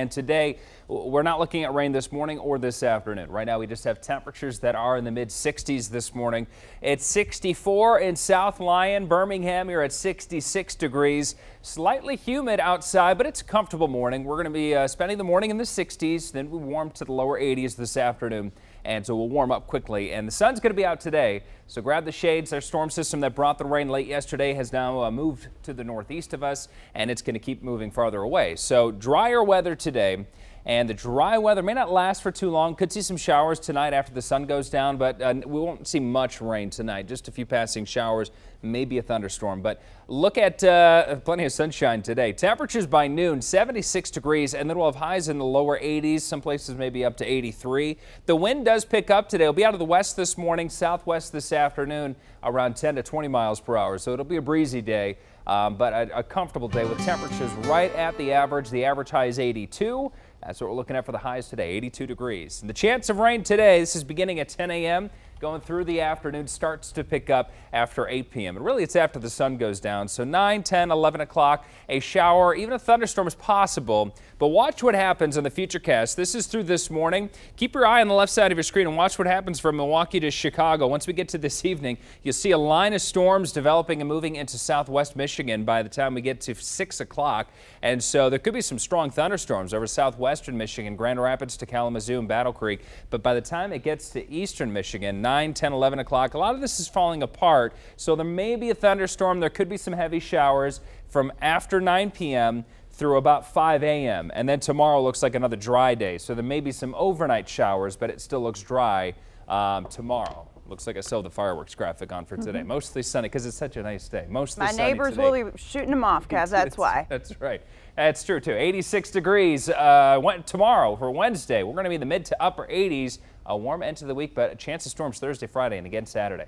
And today, we're not looking at rain this morning or this afternoon. Right now, we just have temperatures that are in the mid 60s this morning. It's 64 in South Lyon, Birmingham. You're at 66 degrees. Slightly humid outside, but it's a comfortable morning. We're going to be uh, spending the morning in the 60s, then we warm to the lower 80s this afternoon and so we'll warm up quickly. And the sun's going to be out today, so grab the shades. Our storm system that brought the rain late yesterday has now uh, moved to the northeast of us, and it's going to keep moving farther away. So drier weather today and the dry weather may not last for too long. Could see some showers tonight after the sun goes down, but uh, we won't see much rain tonight. Just a few passing showers, maybe a thunderstorm. But look at uh, plenty of sunshine today. Temperatures by noon, 76 degrees, and then we'll have highs in the lower 80s. Some places maybe up to 83. The wind does pick up today. It'll be out of the west this morning, southwest this afternoon, around 10 to 20 miles per hour. So it'll be a breezy day. Um, but a, a comfortable day with temperatures right at the average. The average high is 82. That's what we're looking at for the highs today, 82 degrees. And the chance of rain today, this is beginning at 10 a.m going through the afternoon starts to pick up after 8 p.m. And really, it's after the sun goes down. So 9, 10, 11 o'clock, a shower, even a thunderstorm is possible. But watch what happens on the Futurecast. This is through this morning. Keep your eye on the left side of your screen and watch what happens from Milwaukee to Chicago. Once we get to this evening, you'll see a line of storms developing and moving into southwest Michigan by the time we get to 6 o'clock. And so there could be some strong thunderstorms over southwestern Michigan, Grand Rapids to Kalamazoo and Battle Creek. But by the time it gets to eastern Michigan, 9, 10, 11 o'clock. A lot of this is falling apart, so there may be a thunderstorm. There could be some heavy showers from after 9 p.m. through about 5 a.m. And then tomorrow looks like another dry day, so there may be some overnight showers, but it still looks dry um, tomorrow. Looks like I still have the fireworks graphic on for mm-hmm. today. Mm -hmm. Mostly sunny because it's such a nice day. Mostly My neighbors today. will be shooting them off, because That's why. That's right. That's true, too. 86 degrees uh, tomorrow for Wednesday. We're going to be in the mid to upper 80s. A warm end to the week, but a chance of storms Thursday, Friday, and again Saturday.